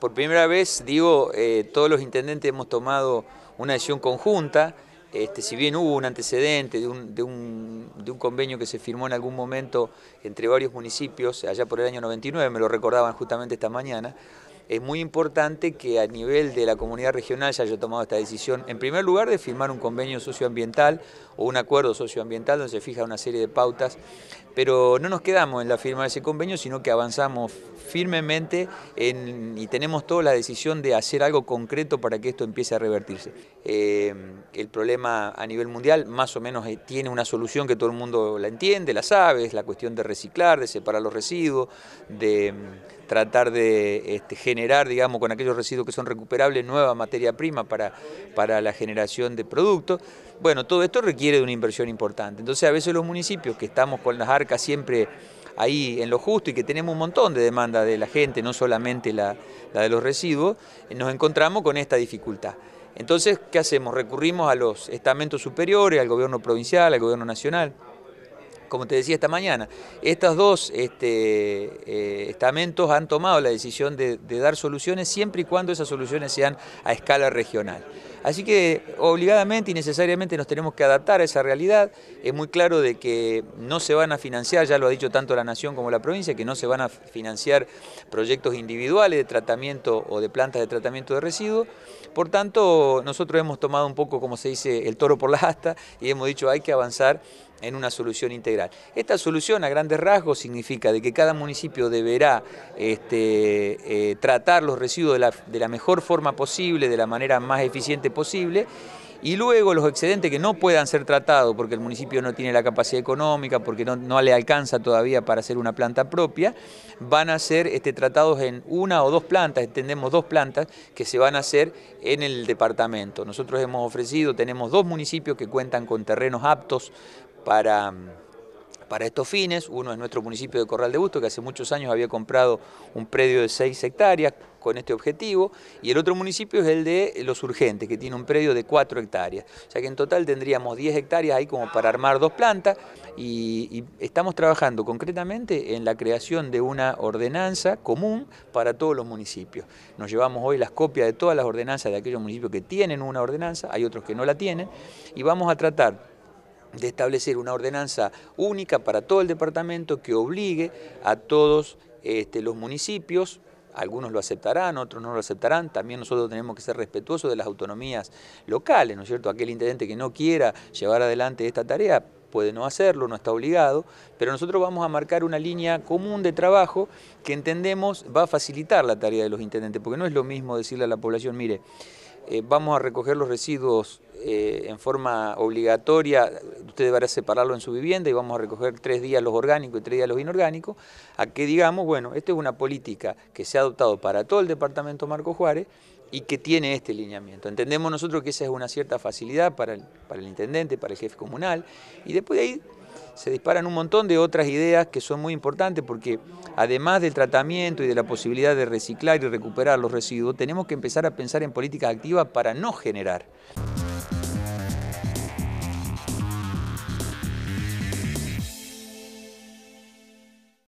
por primera vez, digo, eh, todos los intendentes hemos tomado una decisión conjunta, este, si bien hubo un antecedente de un, de un, convenio que se firmó en algún momento entre varios municipios, allá por el año 99, me lo recordaban justamente esta mañana, es muy importante que a nivel de la comunidad regional se haya tomado esta decisión, en primer lugar, de firmar un convenio socioambiental o un acuerdo socioambiental donde se fija una serie de pautas, pero no nos quedamos en la firma de ese convenio, sino que avanzamos firmemente y tenemos toda la decisión de hacer algo concreto para que esto empiece a revertirse. Eh, el problema a nivel mundial más o menos eh, tiene una solución que todo el mundo la entiende, la sabe, es la cuestión de reciclar, de separar los residuos, de tratar de este, generar, digamos, con aquellos residuos que son recuperables, nueva materia prima para, para la generación de productos. Bueno, todo esto requiere de una inversión importante. Entonces, a veces los municipios que estamos con las arcas siempre ahí en lo justo y que tenemos un montón de demanda de la gente, no solamente la, la de los residuos, nos encontramos con esta dificultad. Entonces, ¿qué hacemos? Recurrimos a los estamentos superiores, al gobierno provincial, al gobierno nacional como te decía esta mañana, estos dos este, eh, estamentos han tomado la decisión de, dar soluciones siempre y cuando esas soluciones sean a escala regional. Así que obligadamente y necesariamente nos tenemos que adaptar a esa realidad. Es muy claro de que no se van a financiar, ya lo ha dicho tanto la Nación como la provincia, que no se van a financiar proyectos individuales de tratamiento o de plantas de tratamiento de residuos. Por tanto, nosotros hemos tomado un poco, como se dice, el toro por la asta y hemos dicho hay que avanzar en una solución integral. Esta solución a grandes rasgos significa de que cada municipio deberá este, eh, tratar los residuos de la, mejor forma posible, de la manera más eficiente posible, y luego los excedentes que no puedan ser tratados porque el municipio no tiene la capacidad económica, porque no, le alcanza todavía para hacer una planta propia, van a ser este, tratados en una o dos plantas, entendemos dos plantas que se van a hacer en el departamento. Nosotros hemos ofrecido, tenemos dos municipios que cuentan con terrenos aptos para, para estos fines. Uno es nuestro municipio de Corral de Busto, que hace muchos años había comprado un predio de 6 hectáreas con este objetivo, y el otro municipio es el de Los Urgentes, que tiene un predio de 4 hectáreas. O sea que en total tendríamos 10 hectáreas ahí como para armar dos plantas, y estamos trabajando concretamente en la creación de una ordenanza común para todos los municipios. Nos llevamos hoy las copias de todas las ordenanzas de aquellos municipios que tienen una ordenanza, hay otros que no la tienen, y vamos a tratar de establecer una ordenanza única para todo el departamento que obligue a todos este, los municipios, algunos lo aceptarán, otros no lo aceptarán, también nosotros tenemos que ser respetuosos de las autonomías locales, ¿no es cierto? Aquel intendente que no quiera llevar adelante esta tarea puede no hacerlo, no está obligado, pero nosotros vamos a marcar una línea común de trabajo que entendemos va a facilitar la tarea de los intendentes, porque no es lo mismo decirle a la población, mire, eh, vamos a recoger los residuos eh, en forma obligatoria se deberá separarlo en su vivienda y vamos a recoger tres días los orgánicos y tres días los inorgánicos, a que digamos, bueno, esta es una política que se ha adoptado para todo el departamento Marco Juárez y que tiene este lineamiento. Entendemos nosotros que esa es una cierta facilidad para para el intendente, para el jefe comunal, y después de ahí se disparan un montón de otras ideas que son muy importantes porque además del tratamiento y de la posibilidad de reciclar y recuperar los residuos, tenemos que empezar a pensar en políticas activas para no generar.